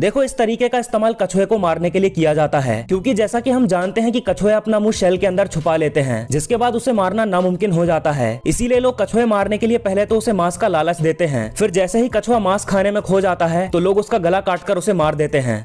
देखो इस तरीके का इस्तेमाल कछुए को मारने के लिए किया जाता है क्योंकि जैसा कि हम जानते हैं कि कछुए अपना मुंह शेल के अंदर छुपा लेते हैं जिसके बाद उसे मारना नामुमकिन हो जाता है इसीलिए लोग कछुए मारने के लिए पहले तो उसे मांस का लालच देते हैं फिर जैसे ही कछुआ मांस खाने में खो जाता है तो लोग उसका गला काट उसे मार देते हैं